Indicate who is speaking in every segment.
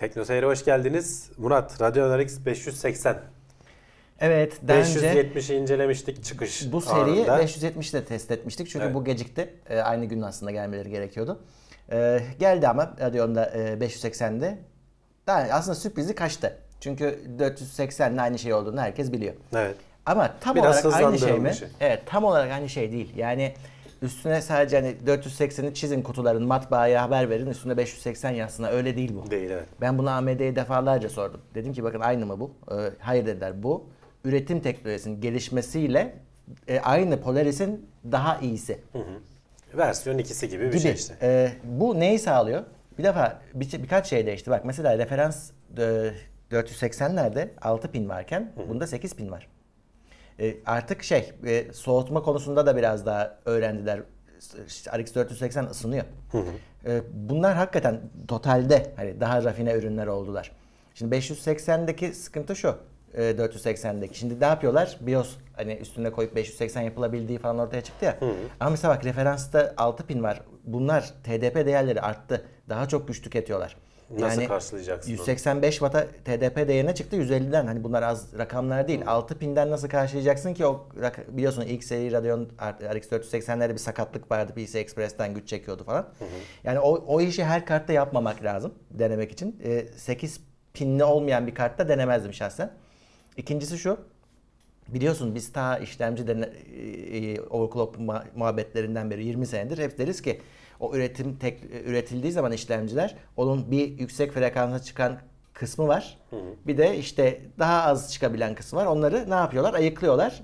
Speaker 1: Tekno Seyir'e hoş geldiniz. Murat, Radeon RX 580. Evet, daha 570'i incelemiştik çıkış Bu seriyi anında.
Speaker 2: 570 test etmiştik çünkü evet. bu gecikti. E, aynı gün aslında gelmeleri gerekiyordu. E, geldi ama Radeon'da e, 580'de. Daha, aslında sürprizi kaçtı. Çünkü 480'le aynı şey olduğunu herkes biliyor. Evet. Ama tam Biraz olarak aynı şey mi? Şey. Evet, tam olarak aynı şey değil. Yani üstüne sadece hani 480'i çizin kutuların matbaaya haber verin üstüne 580 yazsın. Öyle değil bu. Değil evet. Ben bunu AMD'ye defalarca sordum. Dedim ki bakın aynı mı bu? Ee, hayır dediler bu. Üretim teknolojisinin gelişmesiyle e, aynı Polaris'in daha iyisi. Hı hı.
Speaker 1: Versiyon ikisi gibi bir gibi. şey işte.
Speaker 2: Ee, bu neyi sağlıyor? Bir defa bir, birkaç şey değişti. Bak mesela referans e, 480'lerde 6 pin varken hı hı. bunda 8 pin var. E, artık şey e, soğutma konusunda da biraz daha öğrendiler. İşte RX 480 ısınıyor. Hı hı. E, bunlar hakikaten totalde hani daha rafine ürünler oldular. Şimdi 580'deki sıkıntı şu. 480'deki. Şimdi ne yapıyorlar? BIOS hani üstüne koyup 580 yapılabildiği falan ortaya çıktı ya. Hı hı. Ama mesela bak referansta 6 pin var. Bunlar TDP değerleri arttı. Daha çok güç tüketiyorlar. Nasıl yani
Speaker 1: karşılayacaksın
Speaker 2: 185 onu? Watt'a TDP değerine çıktı 150'den. Hani bunlar az rakamlar değil. Hı. Hmm. 6 pinden nasıl karşılayacaksın ki o biliyorsun ilk seri Radeon RX 480'lerde bir sakatlık vardı. PC Express'ten güç çekiyordu falan. Hı Yani o, o işi her kartta yapmamak lazım denemek için. E, ee, 8 pinli olmayan bir kartta denemezdim şahsen. İkincisi şu. Biliyorsun biz ta işlemci dene, e, e overclock muhabbetlerinden beri 20 senedir hep deriz ki o üretim tek, e, üretildiği zaman işlemciler onun bir yüksek frekansa çıkan kısmı var. Hı hı. Bir de işte daha az çıkabilen kısmı var. Onları ne yapıyorlar? Ayıklıyorlar.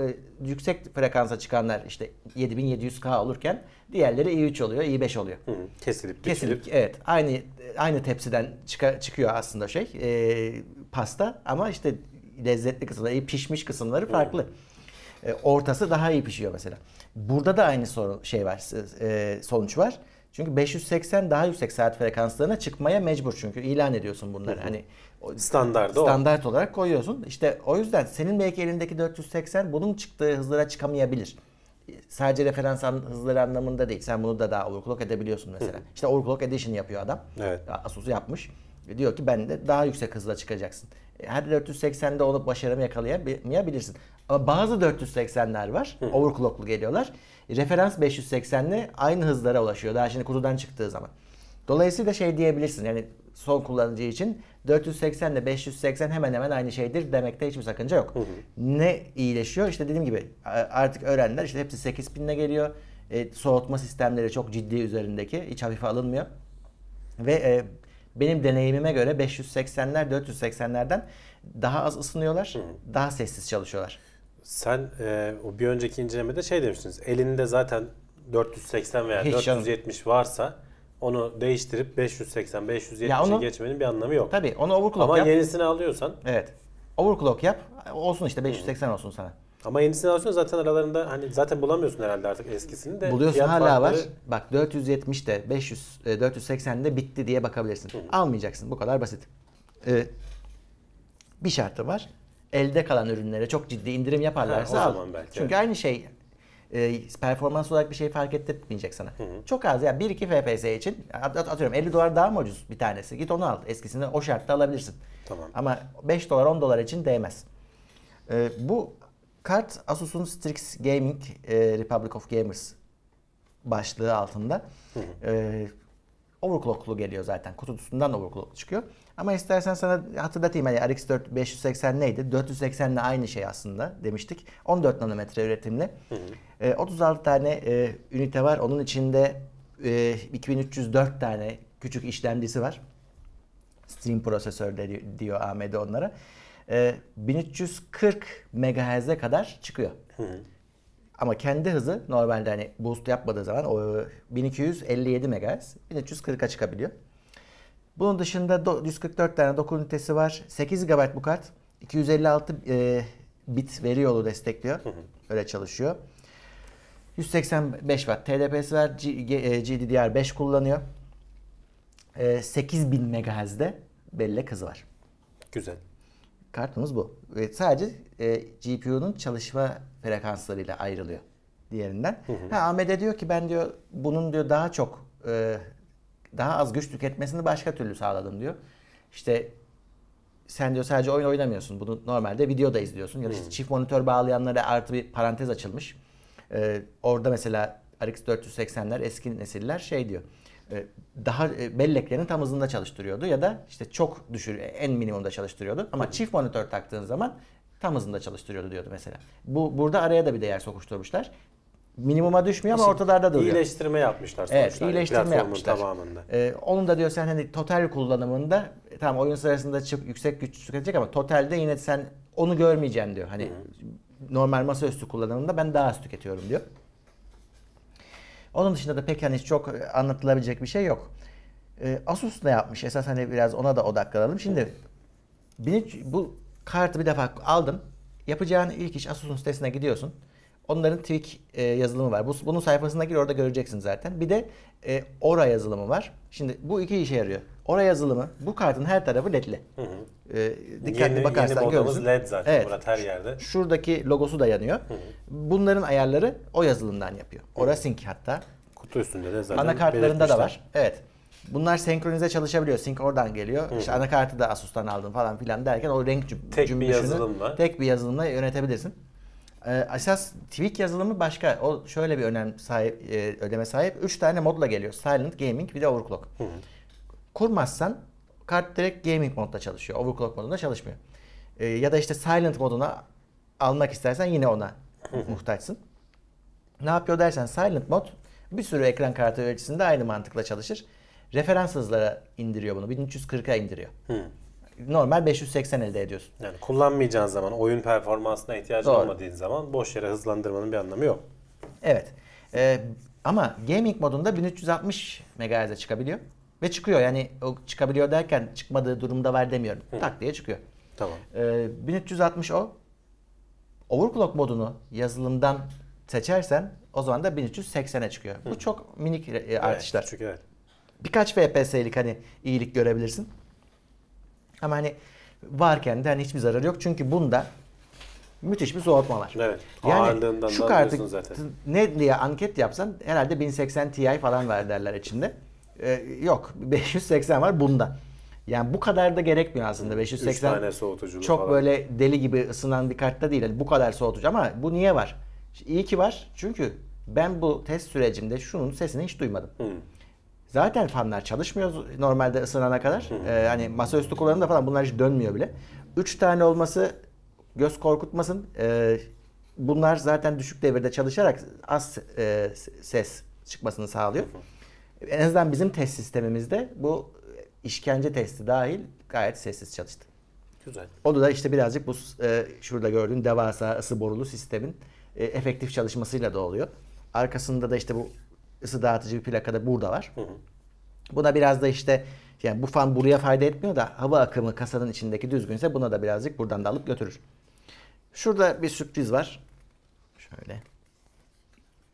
Speaker 2: Ee, yüksek frekansa çıkanlar işte 7700K olurken diğerleri i3 oluyor, i5 oluyor. Hı hı. Kesilip, kesilip. Evet. Aynı aynı tepsiden çıka, çıkıyor aslında şey. E, pasta ama işte lezzetli kısımları, pişmiş kısımları farklı. Hı hı. E, ortası daha iyi pişiyor mesela. Burada da aynı sorun şey var, e, sonuç var. Çünkü 580 daha yüksek saat frekanslarına çıkmaya mecbur çünkü ilan ediyorsun bunları. Hı hı. Hani standart standart o. olarak koyuyorsun. İşte o yüzden senin belki elindeki 480 bunun çıktığı hızlara çıkamayabilir. Sadece referans an, hızları anlamında değil. Sen bunu da daha overclock edebiliyorsun mesela. Hı. İşte overclock edition yapıyor adam. Evet. Asus'u yapmış. E, diyor ki ben de daha yüksek hızla çıkacaksın her 480'de olup başarımı yakalayamayabilirsin. Ama bazı 480'ler var. Hı. Overclocklu geliyorlar. Referans 580'le aynı hızlara ulaşıyor. Daha şimdi kutudan çıktığı zaman. Dolayısıyla şey diyebilirsin yani son kullanıcı için 480 ile 580 hemen hemen aynı şeydir demekte hiçbir sakınca yok. Hı hı. Ne iyileşiyor? İşte dediğim gibi artık öğrendiler işte hepsi 8000'le geliyor. E, soğutma sistemleri çok ciddi üzerindeki hiç hafife alınmıyor. Ve e, benim deneyimime göre 580'ler 480'lerden daha az ısınıyorlar, Hı. daha sessiz çalışıyorlar. Sen
Speaker 1: e, o bir önceki incelemede şey demiştiniz.
Speaker 2: Elinde zaten 480 veya Hiç 470
Speaker 1: canım. varsa onu değiştirip 580 570 geçmenin bir anlamı yok. Tabii onu overclock Ama yap. Ama yenisini alıyorsan.
Speaker 2: Evet. Overclock yap. Olsun işte 580 Hı. olsun sana. Ama yenisini
Speaker 1: alıyorsun zaten aralarında hani zaten bulamıyorsun herhalde artık eskisini de. Buluyorsun hala farkları... var.
Speaker 2: Bak 470 de 500 480 de bitti diye bakabilirsin. Hı. Almayacaksın bu kadar basit. Ee, bir şartı var. Elde kalan ürünlere çok ciddi indirim yaparlarsa ha, o zaman al. Belki, Çünkü aynı şey e, performans olarak bir şey fark ettirmeyecek sana. Hı hı. Çok az ya yani 1-2 FPS için at, atıyorum 50 dolar daha mı ucuz bir tanesi? Git onu al. Eskisini o şartta alabilirsin. Tamam. Ama 5 dolar 10 dolar için değmez. E, bu kart Asus'un Strix Gaming e, Republic of Gamers başlığı altında. e, overclocklu geliyor zaten. Kutusundan overclock çıkıyor. Ama istersen sana hatırlatayım yani RX 4 580 neydi? 480 ile aynı şey aslında demiştik. 14 nanometre üretimli. E, 36 tane e, ünite var. Onun içinde e, 2304 tane küçük işlemcisi var. Stream prosesör de diyor AMD onlara e, 1340 MHz'e kadar çıkıyor. Hı hı. Ama kendi hızı normalde hani boost yapmadığı zaman o 1257 MHz 1340'a çıkabiliyor. Bunun dışında 144 tane doku ünitesi var. 8 GB bu kart. 256 e, bit veri yolu destekliyor. Hı hı. Öyle çalışıyor. 185 Watt TDP'si var. GDDR5 e, kullanıyor. E, 8000 MHz'de bellek hızı var. Güzel. Kartımız bu. Ve sadece e, GPU'nun çalışma frekanslarıyla ayrılıyor diğerinden. Hı hı. Ha, AMD diyor ki ben diyor bunun diyor daha çok e, daha az güç tüketmesini başka türlü sağladım diyor. İşte sen diyor sadece oyun oynamıyorsun. Bunu normalde videoda izliyorsun. Ya da işte çift monitör bağlayanlara artı bir parantez açılmış. Ee, orada mesela RX 480'ler eski nesiller şey diyor. E, daha e, belleklerin tam hızında çalıştırıyordu ya da işte çok düşür en minimumda çalıştırıyordu. Ama çift monitör taktığın zaman tam hızında çalıştırıyordu diyordu mesela. Bu burada araya da bir değer sokuşturmuşlar. Minimuma düşmüyor ama ortalarda duruyor. İyileştirme yapmışlar sonuçta. Evet, hani iyileştirme yapmışlar. Tamamında. Ee, onun da diyor sen hani total kullanımında e, tamam oyun sırasında çık yüksek güç tüketecek ama totalde yine sen onu görmeyeceğim diyor. Hani Hı. normal masaüstü kullanımında ben daha az tüketiyorum diyor. Onun dışında da pek hani çok anlatılabilecek bir şey yok. Ee, Asus ne yapmış? Esas hani biraz ona da odaklanalım. Şimdi bu kartı bir defa aldın. Yapacağın ilk iş Asus'un sitesine gidiyorsun. Onların Twig e, yazılımı var. Bu, bunun sayfasına gir orada göreceksin zaten. Bir de e, Ora yazılımı var. Şimdi bu iki işe yarıyor. Ora yazılımı bu kartın her tarafı ledli. E, dikkatli yeni, bakarsan yeni görürsün. led zaten evet, Murat her yerde. Şuradaki logosu da yanıyor. Hı hı. Bunların ayarları o yazılımdan yapıyor. Ora Sync hatta. Kutu üstünde de zaten Anakartlarında da var. Evet. Bunlar senkronize çalışabiliyor. Sync oradan geliyor. Hı. İşte anakartı da Asus'tan aldım falan filan derken o renk cüm- tek cümbüşünü bir tek bir yazılımla yönetebilirsin. E, esas Twig yazılımı başka. O şöyle bir önem sahip, e, ödeme sahip. Üç tane modla geliyor. Silent, Gaming, bir de Overclock. Hı. Kurmazsan kart direkt Gaming modda çalışıyor. Overclock modunda çalışmıyor. Ee, ya da işte Silent moduna almak istersen yine ona Hı. muhtaçsın. Ne yapıyor dersen Silent mod bir sürü ekran kartı üreticisinde aynı mantıkla çalışır. Referans hızlara indiriyor bunu. 1340'a indiriyor. Hı normal 580 elde ediyorsun.
Speaker 1: Yani kullanmayacağın zaman, oyun performansına ihtiyacın Doğru. olmadığın zaman boş yere hızlandırmanın bir anlamı yok.
Speaker 2: Evet. Ee, ama gaming modunda 1360 MHz'e çıkabiliyor. Ve çıkıyor yani o çıkabiliyor derken çıkmadığı durumda var demiyorum. Hı. Tak diye çıkıyor. Tamam. Ee, 1360 o. Overclock modunu yazılımdan seçersen o zaman da 1380'e çıkıyor. Hı. Bu çok minik e, artışlar. Evet, küçük, evet. Birkaç FPS'lik hani iyilik görebilirsin. Ama hani varken de hani hiçbir zararı yok. Çünkü bunda müthiş bir soğutma var. Evet. Yani şu kartı zaten. ne diye anket yapsan herhalde 1080 Ti falan var derler içinde. Ee, yok 580 var bunda. Yani bu kadar da gerekmiyor aslında 580. 3 tane
Speaker 1: soğutucu Çok falan. böyle
Speaker 2: deli gibi ısınan bir kartta değil. Yani bu kadar soğutucu ama bu niye var? İyi ki var. Çünkü ben bu test sürecimde şunun sesini hiç duymadım. Hmm. Zaten fanlar çalışmıyor normalde ısınana kadar. Ee, hani masaüstü kullanımda falan bunlar hiç dönmüyor bile. üç tane olması göz korkutmasın. Ee, bunlar zaten düşük devirde çalışarak az e, ses çıkmasını sağlıyor. En azından bizim test sistemimizde bu işkence testi dahil gayet sessiz çalıştı. Güzel. Onu da işte birazcık bu e, şurada gördüğün devasa ısı borulu sistemin e, efektif çalışmasıyla da oluyor. Arkasında da işte bu ısı dağıtıcı bir plaka da burada var. Buna biraz da işte yani bu fan buraya fayda etmiyor da hava akımı kasanın içindeki düzgünse buna da birazcık buradan da alıp götürür. Şurada bir sürpriz var. Şöyle.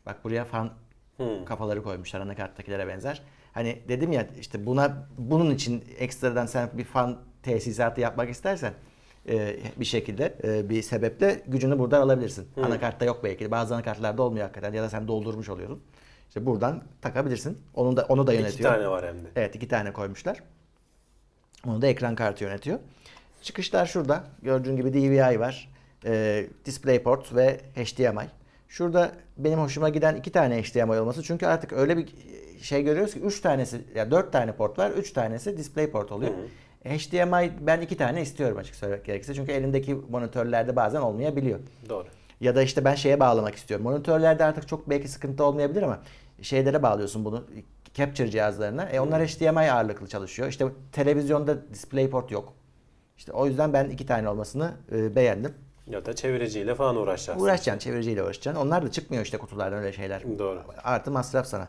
Speaker 2: Bak buraya fan hmm. kafaları koymuşlar anakarttakilere benzer. Hani dedim ya işte buna bunun için ekstradan sen bir fan tesisatı yapmak istersen e, bir şekilde e, bir sebeple gücünü buradan alabilirsin. Hmm. Anakartta yok belki. Bazı anakartlarda olmuyor hakikaten ya da sen doldurmuş oluyorsun. İşte buradan takabilirsin. onu da onu da yönetiyor. İki tane var hem de. Evet iki tane koymuşlar. Onu da ekran kartı yönetiyor. Çıkışlar şurada. Gördüğün gibi DVI var. E, DisplayPort ve HDMI. Şurada benim hoşuma giden iki tane HDMI olması. Çünkü artık öyle bir şey görüyoruz ki 3 tanesi ya yani 4 tane port var. 3 tanesi DisplayPort oluyor. Hı hı. HDMI ben iki tane istiyorum açık söylemek gerekirse. Çünkü elindeki monitörlerde bazen olmayabiliyor. Doğru. Ya da işte ben şeye bağlamak istiyorum. Monitörlerde artık çok belki sıkıntı olmayabilir ama şeylere bağlıyorsun bunu capture cihazlarına. E onlar HDMI hmm. ağırlıklı çalışıyor. İşte televizyonda DisplayPort yok. İşte o yüzden ben iki tane olmasını e, beğendim.
Speaker 1: Ya da çeviriciyle falan uğraşacaksın.
Speaker 2: Uğraşacaksın, çeviriciyle uğraşacaksın. Onlar da çıkmıyor işte kutulardan öyle şeyler. Doğru. Artı masraf sana.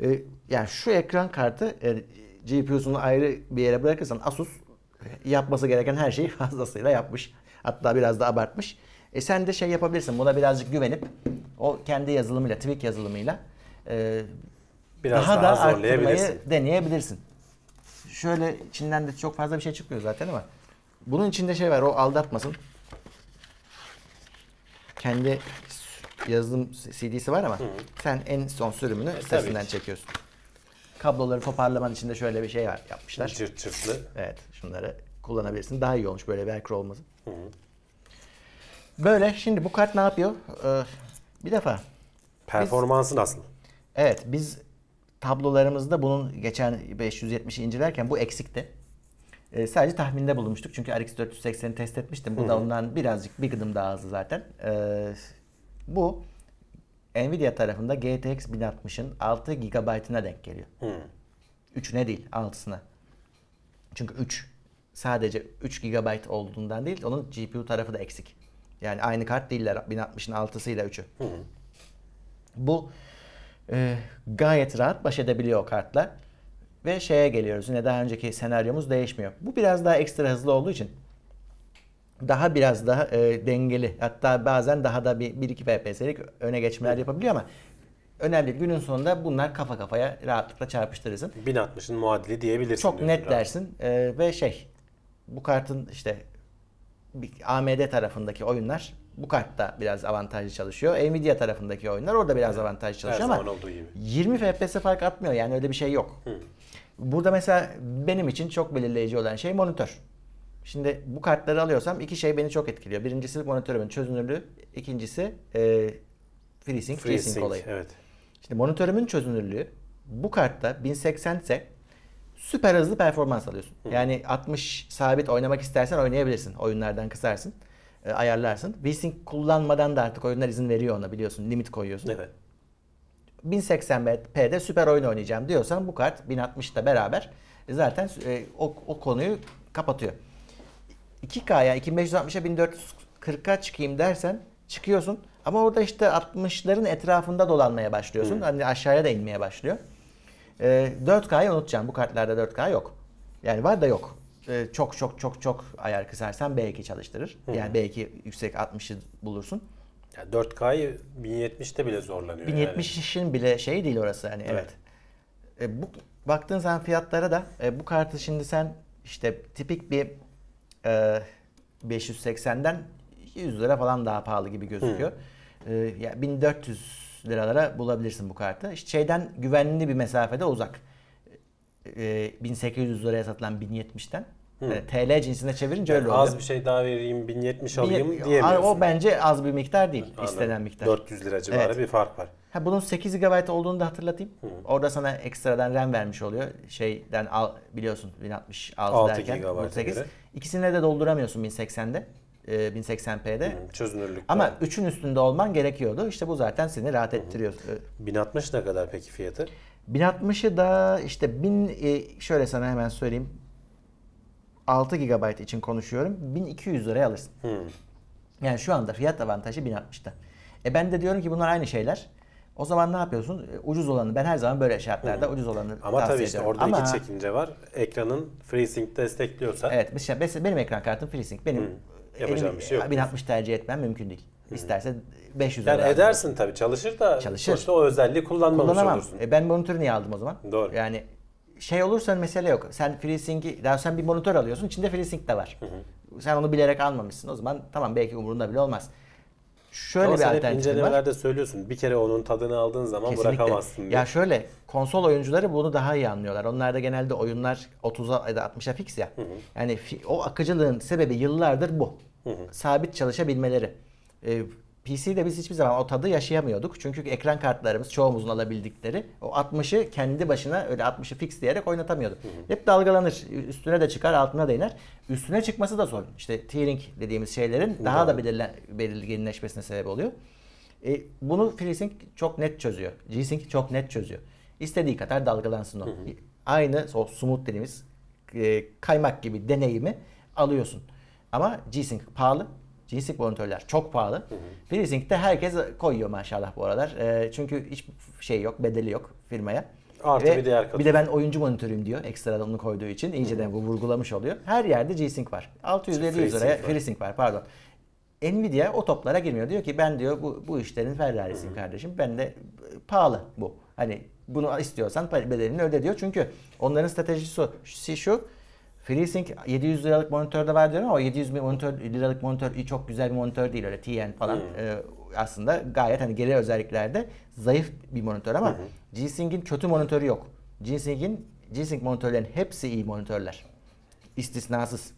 Speaker 2: E, yani şu ekran kartı e, GPU'sunu ayrı bir yere bırakırsan Asus yapması gereken her şeyi fazlasıyla yapmış. Hatta biraz da abartmış. E sen de şey yapabilirsin buna birazcık güvenip o kendi yazılımıyla, tweak yazılımıyla e, Biraz daha, daha da arttırmayı deneyebilirsin. Şöyle içinden de çok fazla bir şey çıkmıyor zaten ama bunun içinde şey var o aldatmasın. Kendi yazılım CD'si var ama Hı. sen en son sürümünü e, sesinden çekiyorsun. Kabloları toparlaman için de şöyle bir şey var yapmışlar. Çırt çırtlı. Evet şunları kullanabilirsin. Daha iyi olmuş böyle velcro olması. Hı. Böyle şimdi bu kart ne yapıyor? Ee, bir defa. Performansın aslı. Evet biz tablolarımızda bunun geçen 570'i incelerken bu eksikti. Ee, sadece tahminde bulunmuştuk. Çünkü RX 480'i test etmiştim. Bu Hı-hı. da ondan birazcık bir gıdım daha hızlı zaten. Ee, bu Nvidia tarafında GTX 1060'ın 6 GB'ına denk geliyor. Hı. 3'üne değil 6'sına. Çünkü 3 sadece 3 GB olduğundan değil onun GPU tarafı da eksik. Yani aynı kart değiller 1060'ın 6'sı ile 3'ü. Hı hı. Bu e, gayet rahat baş edebiliyor o kartlar. Ve şeye geliyoruz yine daha önceki senaryomuz değişmiyor. Bu biraz daha ekstra hızlı olduğu için daha biraz daha e, dengeli hatta bazen daha da bir, bir iki FPS'lik öne geçmeler yapabiliyor ama önemli değil. Günün sonunda bunlar kafa kafaya rahatlıkla çarpıştırırsın. 1060'ın muadili diyebilirsin. Çok net rahat. dersin e, ve şey bu kartın işte AMD tarafındaki oyunlar bu kartta biraz avantajlı çalışıyor. Nvidia tarafındaki oyunlar orada biraz evet. avantajlı çalışıyor Her ama 20 FPS fark atmıyor yani öyle bir şey yok. Hı. Burada mesela benim için çok belirleyici olan şey monitör. Şimdi bu kartları alıyorsam iki şey beni çok etkiliyor. Birincisi monitörümün çözünürlüğü, ikincisi e, FreeSync, FreeSync olayı. Evet. Şimdi monitörümün çözünürlüğü bu kartta 1080 ise süper hızlı performans alıyorsun. Yani 60 sabit oynamak istersen oynayabilirsin. Oyunlardan kısarsın. E, ayarlarsın. VSync kullanmadan da artık oyunlar izin veriyor ona biliyorsun. Limit koyuyorsun. Evet. 1080p'de süper oyun oynayacağım diyorsan bu kart 1060'da beraber e, zaten e, o, o konuyu kapatıyor. 2K ya 2560'a 1440'a çıkayım dersen çıkıyorsun ama orada işte 60'ların etrafında dolanmaya başlıyorsun. Hı. Hani aşağıya da inmeye başlıyor. E, ee, 4K'yı unutacaksın. Bu kartlarda 4K yok. Yani var da yok. E, çok çok çok çok ayar kısarsan B2 çalıştırır. Hı. Yani B2 yüksek 60'ı bulursun. Yani
Speaker 1: 4K'yı 1070'te bile zorlanıyor. 1070'in
Speaker 2: yani. bile şey değil orası yani evet. evet. E, bu baktığın zaman fiyatlara da e, bu kartı şimdi sen işte tipik bir e, 580'den 100 lira falan daha pahalı gibi gözüküyor. E, ya 1400 400 liralara bulabilirsin bu kartı. İşte şeyden güvenli bir mesafede uzak. E, ee, 1800 liraya satılan 1070'ten. TL cinsine çevirince öyle oluyor. Az bir
Speaker 1: şey daha vereyim 1070 alayım Bin, diyemiyorsun. O
Speaker 2: bence az bir miktar değil. Anladım. istenen miktar.
Speaker 1: 400 lira civarı evet. bir
Speaker 2: fark var. Ha, bunun 8 GB olduğunu da hatırlatayım. Hı. Orada sana ekstradan RAM vermiş oluyor. Şeyden al, biliyorsun 1066 6 derken. 6 GB'a göre. İkisini de dolduramıyorsun 1080'de e, 1080p'de. Hı, Ama 3'ün üstünde olman gerekiyordu. İşte bu zaten seni rahat ettiriyor. 1060 ne kadar peki fiyatı? 1060'ı da işte 1000 e, şöyle sana hemen söyleyeyim. 6 GB için konuşuyorum. 1200 liraya alırsın. Hmm. Yani şu anda fiyat avantajı 1060'ta. E ben de diyorum ki bunlar aynı şeyler. O zaman ne yapıyorsun? E, ucuz olanı. Ben her zaman böyle şartlarda hmm. ucuz olanı Ama tabii işte orada Ama, iki
Speaker 1: çekince var. Ekranın FreeSync destekliyorsa. Evet.
Speaker 2: Mesela benim ekran kartım FreeSync. Benim hmm Yapacağım bir şey yok. 1060 tercih etmem mümkün değil. Hmm. İsterse 500 Yani edersin
Speaker 1: tabi çalışır da çalışır. o özelliği kullanmamış Kullanamam. olursun.
Speaker 2: E ben monitörü niye aldım o zaman? Doğru. Yani şey olursa mesele yok. Sen FreeSync'i, daha sen bir monitör alıyorsun içinde FreeSync de var. Hı hı. Sen onu bilerek almamışsın. O zaman tamam belki umurunda bile olmaz şöyle Ama bir alternatif
Speaker 1: var. söylüyorsun. Bir kere onun tadını aldığın zaman Kesinlikle. bırakamazsın. Ya
Speaker 2: şöyle konsol oyuncuları bunu daha iyi anlıyorlar. Onlar da genelde oyunlar 30'a ya da 60'a fix ya. Hı hı. Yani o akıcılığın sebebi yıllardır bu. Hı hı. Sabit çalışabilmeleri. Ee, PC'de biz hiçbir zaman o tadı yaşayamıyorduk. Çünkü ekran kartlarımız çoğumuzun alabildikleri o 60'ı kendi başına öyle 60'ı fix diyerek oynatamıyordu. Hep dalgalanır. Üstüne de çıkar, altına da iner. Üstüne çıkması da zor. İşte tearing dediğimiz şeylerin daha da belirlen, belirginleşmesine sebep oluyor. E, bunu FreeSync çok net çözüyor. G-Sync çok net çözüyor. İstediği kadar dalgalansın o. Aynı o smooth dediğimiz e, kaymak gibi deneyimi alıyorsun. Ama G-Sync pahalı g monitörler çok pahalı. de herkes koyuyor maşallah bu aralar. E, çünkü hiç şey yok, bedeli yok firmaya. Artı Ve bir değer katıyor. Bir de ben oyuncu monitörüyüm diyor ekstradan onu koyduğu için. de bu vurgulamış oluyor. Her yerde G-Sync var. 700 liraya FreeSync var pardon. Nvidia o toplara girmiyor. Diyor ki ben diyor bu, bu işlerin Ferrari'siyim kardeşim. Ben de e, pahalı bu. Hani bunu istiyorsan bedelini öde diyor. Çünkü onların stratejisi şu. FreeSync 700 liralık monitörde var diyorum ama 700 bir monitör, liralık monitör çok güzel bir monitör değil öyle TN falan. Hmm. E, aslında gayet hani geri özelliklerde zayıf bir monitör ama G-Sync'in kötü monitörü yok. G-Sync'in G-Sync monitörlerin hepsi iyi monitörler. İstisnasız.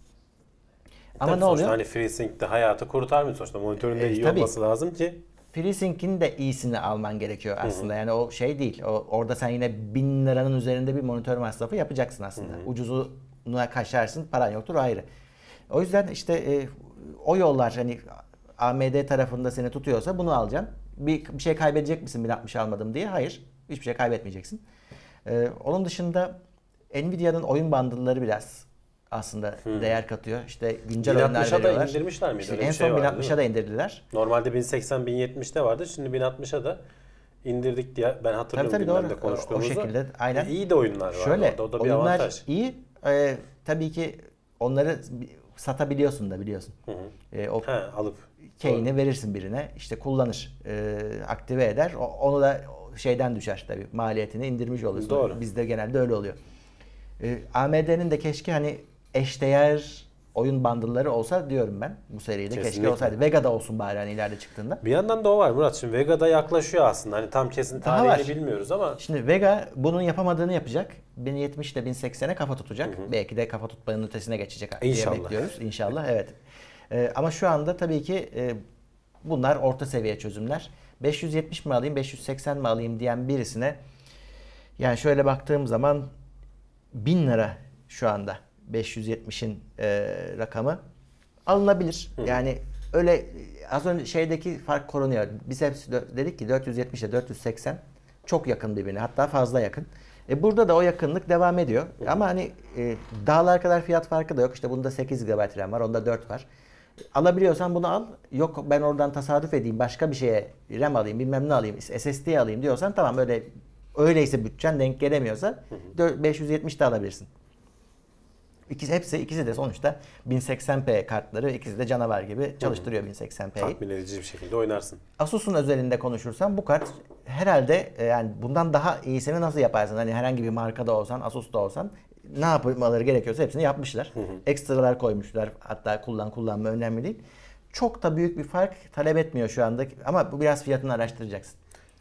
Speaker 2: E ama ne oluyor? Hani
Speaker 1: FreeSync de hayatı kurutar mı sonuçta? Monitörün de e, iyi tabii. olması lazım
Speaker 2: ki. FreeSync'in de iyisini alman gerekiyor aslında. Hı-hı. Yani o şey değil. O, orada sen yine bin liranın üzerinde bir monitör masrafı yapacaksın aslında. Hı-hı. Ucuzu buna kaçarsın paran yoktur ayrı. O yüzden işte e, o yollar hani AMD tarafında seni tutuyorsa bunu alacaksın. Bir, bir şey kaybedecek misin 1060 almadım diye? Hayır. Hiçbir şey kaybetmeyeceksin. Ee, onun dışında Nvidia'nın oyun bandılları biraz aslında hmm. değer katıyor. İşte güncel oyunlar veriyorlar. 1060'a da indirmişler miydi? İşte en şey son şey 1060'a da indirdiler.
Speaker 1: Normalde 1080 1070'te vardı. Şimdi 1060'a da indirdik diye ben hatırlıyorum tabii, tabii, doğru. konuştuğumuzda. O şekilde aynen. E, iyi de oyunlar var. Şöyle orada, o da bir oyunlar avantaj.
Speaker 2: iyi e, tabii ki onları satabiliyorsun da biliyorsun. Hı hı. E, o ha, alıp keyini verirsin birine. işte kullanır, e, aktive eder. O, onu da şeyden düşer tabii. Maliyetini indirmiş olursun. Doğru. Bizde genelde öyle oluyor. E, ee, AMD'nin de keşke hani eşdeğer oyun bandılları olsa diyorum ben bu seride. Kesinlikle. Keşke olsaydı. Vega'da olsun bari hani ileride çıktığında. Bir yandan da o var
Speaker 1: Murat. Şimdi Vega'da yaklaşıyor aslında. Hani tam kesin tarihini bilmiyoruz ama.
Speaker 2: Şimdi Vega bunun yapamadığını yapacak. 1070 ile 1080'e kafa tutacak. Hı hı. Belki de kafa tutmanın ötesine geçecek İnşallah. diye bekliyoruz. İnşallah evet. Ee, ama şu anda tabii ki e, bunlar orta seviye çözümler. 570 mi alayım 580 mi alayım diyen birisine yani şöyle baktığım zaman 1000 lira şu anda 570'in e, rakamı alınabilir. Hı. Yani öyle az önce şeydeki fark korunuyor. Biz hep dedik ki 470 ile 480 çok yakın birbirine hatta fazla yakın. E burada da o yakınlık devam ediyor. Hı. Ama hani e, dağlar kadar fiyat farkı da yok. İşte bunda 8 GB RAM var, onda 4 var. Alabiliyorsan bunu al. Yok ben oradan tasarruf edeyim, başka bir şeye RAM alayım, bilmem ne alayım, SSD alayım diyorsan tamam öyle öyleyse bütçen denk gelemiyorsa hı 570 de alabilirsin. İkisi, hepsi ikisi de sonuçta 1080p kartları ikisi de canavar gibi çalıştırıyor 1080p'yi. Tatmin edici bir şekilde oynarsın. Asus'un özelinde konuşursam bu kart herhalde e, yani bundan daha iyisini nasıl yaparsın? Hani herhangi bir markada olsan, Asus'ta olsan ne yapmaları gerekiyorsa hepsini yapmışlar. Ekstralar koymuşlar. Hatta kullan kullanma önemli değil. Çok da büyük bir fark talep etmiyor şu anda ama bu biraz fiyatını araştıracaksın.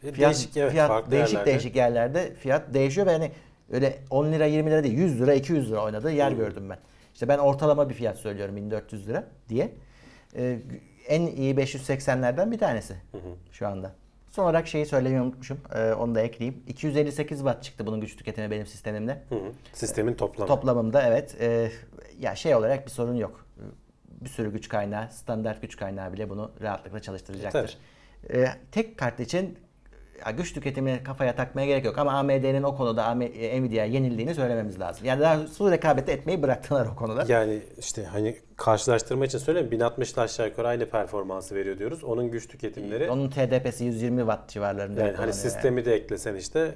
Speaker 1: E, fiyat, değişik, evet, fiyat değişik yerlerde. değişik
Speaker 2: yerlerde fiyat değişiyor ve yani Öyle 10 lira 20 lira değil 100 lira 200 lira oynadığı yer hmm. gördüm ben. İşte ben ortalama bir fiyat söylüyorum 1400 lira diye. Ee, en iyi 580'lerden bir tanesi hı şu anda. Son olarak şeyi söylemeyi unutmuşum. Ee, onu da ekleyeyim. 258 watt çıktı bunun güç tüketimi benim sistemimde. Hı
Speaker 1: Sistemin ee, toplamı. Toplamımda
Speaker 2: evet. E, ya şey olarak bir sorun yok. Bir sürü güç kaynağı, standart güç kaynağı bile bunu rahatlıkla çalıştıracaktır. E, ee, tek kart için güç tüketimini kafaya takmaya gerek yok ama AMD'nin o konuda e, Nvidia'ya yenildiğini söylememiz lazım. Yani daha su rekabet etmeyi bıraktılar o konuda. Yani işte hani
Speaker 1: karşılaştırma için söyleyeyim 1060'la aşağı yukarı aynı performansı veriyor diyoruz. Onun güç tüketimleri ee,
Speaker 2: onun TDP'si 120 watt civarlarında. Yani hani sistemi yani. de eklesen işte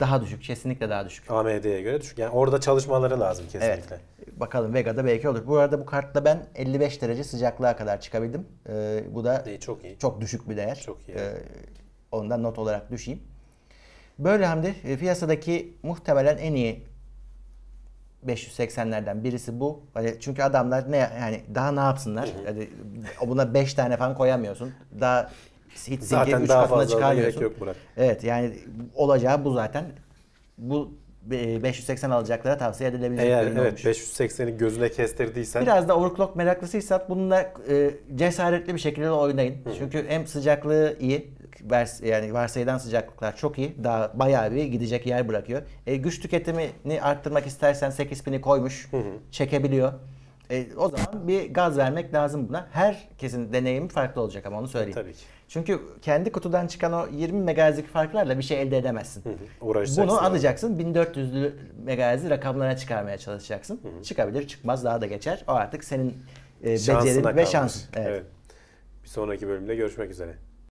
Speaker 2: daha düşük. Kesinlikle daha düşük. AMD'ye göre düşük. Yani orada çalışmaları lazım kesinlikle. Evet. Bakalım Vega'da belki olur. Bu arada bu kartla ben 55 derece sıcaklığa kadar çıkabildim. Ee, bu da iyi, çok iyi. Çok düşük bir değer. Çok iyi. Ee, Ondan not olarak düşeyim. Böyle hamdi de e, piyasadaki muhtemelen en iyi 580'lerden birisi bu. Hani çünkü adamlar ne yani daha ne yapsınlar? Yani buna 5 tane falan koyamıyorsun. Daha hit daha 3 katına çıkarıyorsun. Gerek yok Murat. Evet yani olacağı bu zaten. Bu 580 e, alacaklara tavsiye edilebilecek Eğer, evet, olmuş.
Speaker 1: 580'i gözüne kestirdiysen. Biraz
Speaker 2: da overclock meraklısıysak bununla e, cesaretli bir şekilde oynayın. Hı. Çünkü hem sıcaklığı iyi, yani varsayılan sıcaklıklar çok iyi. Daha bayağı bir gidecek yer bırakıyor. E, güç tüketimini arttırmak istersen 8000'i koymuş, hı hı. çekebiliyor. E, o zaman bir gaz vermek lazım buna. Herkesin deneyimi farklı olacak ama onu söyleyeyim. Tabii ki. Çünkü kendi kutudan çıkan o 20 megahertzlik farklarla bir şey elde edemezsin. Hı hı,
Speaker 1: Bunu alacaksın
Speaker 2: 1400'lü megahertzli rakamlara çıkarmaya çalışacaksın. Hı hı. Çıkabilir çıkmaz daha da geçer. O artık senin e, becerin ve şansın.
Speaker 1: Evet. evet. Bir sonraki bölümde görüşmek üzere.